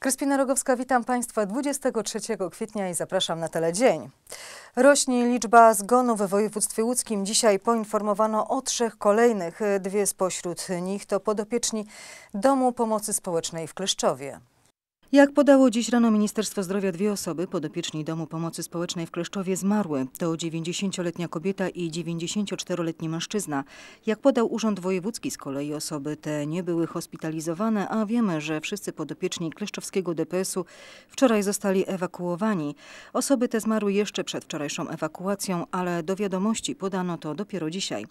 Kryspina Rogowska, witam Państwa 23 kwietnia i zapraszam na Teledzień. Rośnie liczba zgonów w województwie łódzkim. Dzisiaj poinformowano o trzech kolejnych. Dwie spośród nich to podopieczni Domu Pomocy Społecznej w Kleszczowie. Jak podało dziś rano Ministerstwo Zdrowia, dwie osoby podopieczni Domu Pomocy Społecznej w Kleszczowie zmarły. To 90-letnia kobieta i 94-letni mężczyzna. Jak podał Urząd Wojewódzki z kolei osoby te nie były hospitalizowane, a wiemy, że wszyscy podopieczni kleszczowskiego DPS-u wczoraj zostali ewakuowani. Osoby te zmarły jeszcze przed wczorajszą ewakuacją, ale do wiadomości podano to dopiero dzisiaj.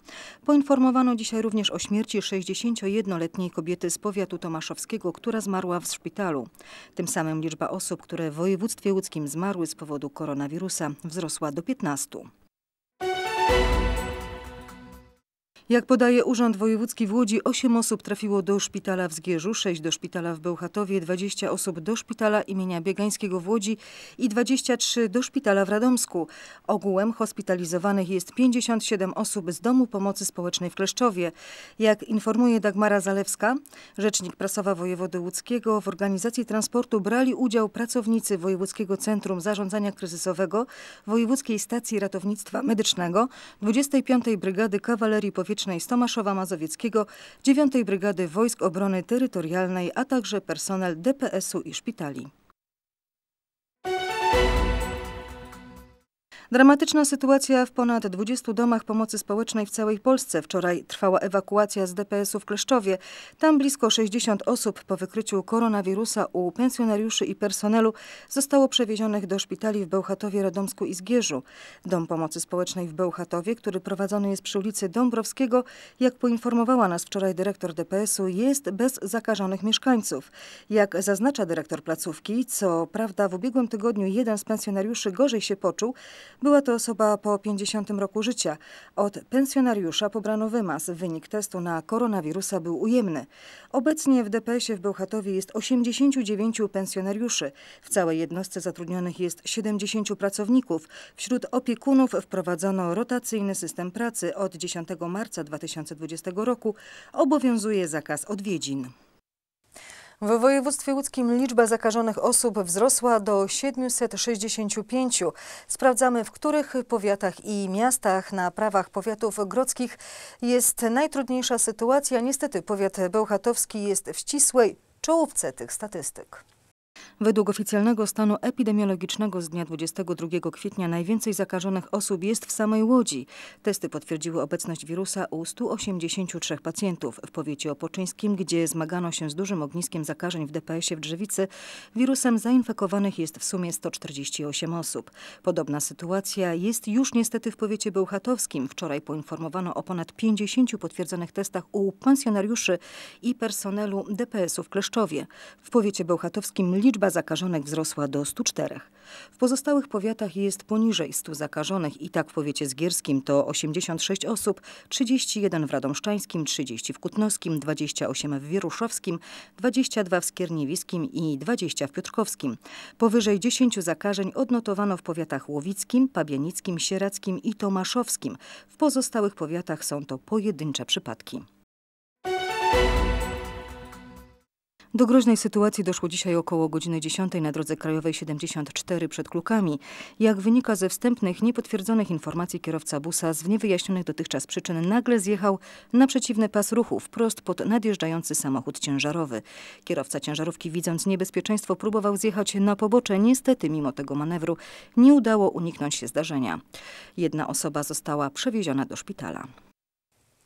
Poinformowano dzisiaj również o śmierci 61-letniej kobiety z powiatu tomaszowskiego, która zmarła w szpitalu. Tym samym liczba osób, które w województwie łódzkim zmarły z powodu koronawirusa wzrosła do 15. Jak podaje Urząd Wojewódzki w Łodzi, 8 osób trafiło do szpitala w Zgierzu, 6 do szpitala w Bełchatowie, 20 osób do szpitala imienia Biegańskiego w Łodzi i 23 do szpitala w Radomsku. Ogółem hospitalizowanych jest 57 osób z Domu Pomocy Społecznej w Kleszczowie. Jak informuje Dagmara Zalewska, rzecznik prasowa wojewody łódzkiego, w organizacji transportu brali udział pracownicy Wojewódzkiego Centrum Zarządzania Kryzysowego, Wojewódzkiej Stacji Ratownictwa Medycznego, 25. Brygady Kawalerii Powietrznej Stomaszowa z Tomaszowa Mazowieckiego, 9 Brygady Wojsk Obrony Terytorialnej, a także personel DPS-u i szpitali. Dramatyczna sytuacja w ponad 20 domach pomocy społecznej w całej Polsce. Wczoraj trwała ewakuacja z DPS-u w Kleszczowie. Tam blisko 60 osób po wykryciu koronawirusa u pensjonariuszy i personelu zostało przewiezionych do szpitali w Bełchatowie, Radomsku i Zgierzu. Dom Pomocy Społecznej w Bełchatowie, który prowadzony jest przy ulicy Dąbrowskiego, jak poinformowała nas wczoraj dyrektor DPS-u, jest bez zakażonych mieszkańców. Jak zaznacza dyrektor placówki, co prawda w ubiegłym tygodniu jeden z pensjonariuszy gorzej się poczuł, była to osoba po 50 roku życia. Od pensjonariusza pobrano wymaz. Wynik testu na koronawirusa był ujemny. Obecnie w DPS-ie w Bełchatowie jest 89 pensjonariuszy. W całej jednostce zatrudnionych jest 70 pracowników. Wśród opiekunów wprowadzono rotacyjny system pracy. Od 10 marca 2020 roku obowiązuje zakaz odwiedzin. W województwie łódzkim liczba zakażonych osób wzrosła do 765. Sprawdzamy, w których powiatach i miastach na prawach powiatów grodzkich jest najtrudniejsza sytuacja. Niestety powiat bełchatowski jest w ścisłej czołówce tych statystyk. Według oficjalnego stanu epidemiologicznego z dnia 22 kwietnia najwięcej zakażonych osób jest w samej Łodzi. Testy potwierdziły obecność wirusa u 183 pacjentów. W powiecie opoczyńskim, gdzie zmagano się z dużym ogniskiem zakażeń w DPS-ie w Drzewicy, wirusem zainfekowanych jest w sumie 148 osób. Podobna sytuacja jest już niestety w powiecie bełchatowskim. Wczoraj poinformowano o ponad 50 potwierdzonych testach u pensjonariuszy i personelu DPS-u w Kleszczowie. W powiecie bełchatowskim liczba Liczba zakażonych wzrosła do 104. W pozostałych powiatach jest poniżej 100 zakażonych i tak w powiecie zgierskim to 86 osób, 31 w Radomszczańskim, 30 w Kutnowskim, 28 w Wieruszowskim, 22 w Skierniewiskim i 20 w Piotrkowskim. Powyżej 10 zakażeń odnotowano w powiatach łowickim, pabianickim, sierackim i tomaszowskim. W pozostałych powiatach są to pojedyncze przypadki. Do groźnej sytuacji doszło dzisiaj około godziny 10 na drodze krajowej 74 przed Klukami. Jak wynika ze wstępnych, niepotwierdzonych informacji kierowca busa z niewyjaśnionych dotychczas przyczyn nagle zjechał na przeciwny pas ruchu wprost pod nadjeżdżający samochód ciężarowy. Kierowca ciężarówki widząc niebezpieczeństwo próbował zjechać na pobocze. Niestety mimo tego manewru nie udało uniknąć się zdarzenia. Jedna osoba została przewieziona do szpitala.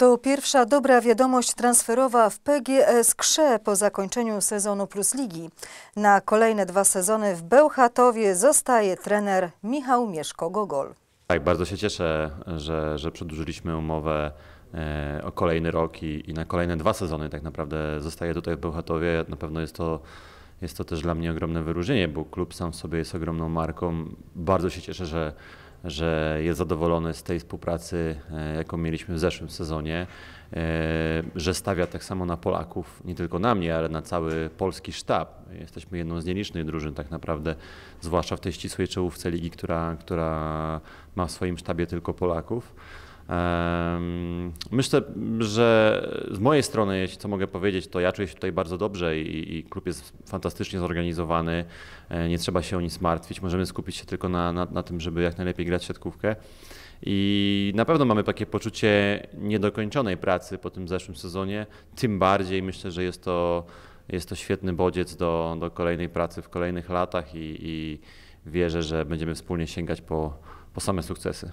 To pierwsza dobra wiadomość transferowa w PGS Krze po zakończeniu sezonu Plus Ligi. Na kolejne dwa sezony w Bełchatowie zostaje trener Michał Mieszko-Gogol. Tak, bardzo się cieszę, że, że przedłużyliśmy umowę e, o kolejny rok i, i na kolejne dwa sezony tak naprawdę zostaje tutaj w Bełchatowie. Na pewno jest to jest to też dla mnie ogromne wyróżnienie, bo klub sam w sobie jest ogromną marką. Bardzo się cieszę, że, że jest zadowolony z tej współpracy, e, jaką mieliśmy w zeszłym sezonie, e, że stawia tak samo na Polaków, nie tylko na mnie, ale na cały polski sztab. Jesteśmy jedną z nielicznych drużyn tak naprawdę, zwłaszcza w tej ścisłej czołówce ligi, która, która ma w swoim sztabie tylko Polaków. Myślę, że z mojej strony, jeśli co mogę powiedzieć, to ja czuję się tutaj bardzo dobrze i, i klub jest fantastycznie zorganizowany. E, nie trzeba się o nic martwić. Możemy skupić się tylko na, na, na tym, żeby jak najlepiej grać siatkówkę. I na pewno mamy takie poczucie niedokończonej pracy po tym zeszłym sezonie. Tym bardziej myślę, że jest to, jest to świetny bodziec do, do kolejnej pracy w kolejnych latach i, i wierzę, że będziemy wspólnie sięgać po, po same sukcesy.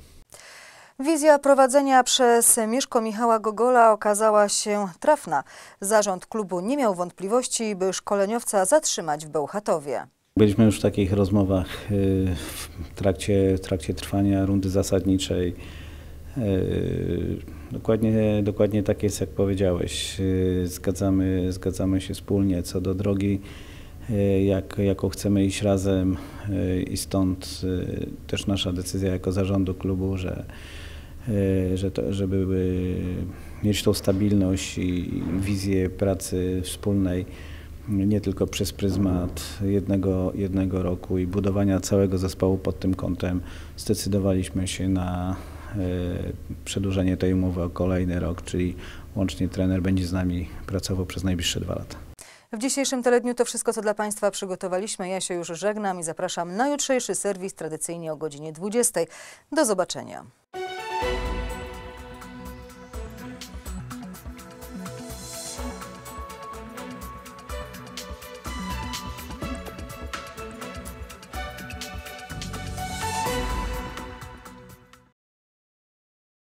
Wizja prowadzenia przez Mieszko Michała Gogola okazała się trafna. Zarząd klubu nie miał wątpliwości, by szkoleniowca zatrzymać w Bełchatowie. Byliśmy już w takich rozmowach y, w trakcie, w trakcie trwania rundy zasadniczej. Y, dokładnie, dokładnie tak jest, jak powiedziałeś. Y, zgadzamy, zgadzamy się wspólnie co do drogi, jak, jaką chcemy iść razem i stąd też nasza decyzja jako zarządu klubu, że E, że to, żeby mieć tą stabilność i wizję pracy wspólnej nie tylko przez pryzmat jednego, jednego roku i budowania całego zespołu pod tym kątem zdecydowaliśmy się na e, przedłużenie tej umowy o kolejny rok, czyli łącznie trener będzie z nami pracował przez najbliższe dwa lata. W dzisiejszym teledniu to wszystko, co dla Państwa przygotowaliśmy. Ja się już żegnam i zapraszam na jutrzejszy serwis tradycyjnie o godzinie 20. Do zobaczenia.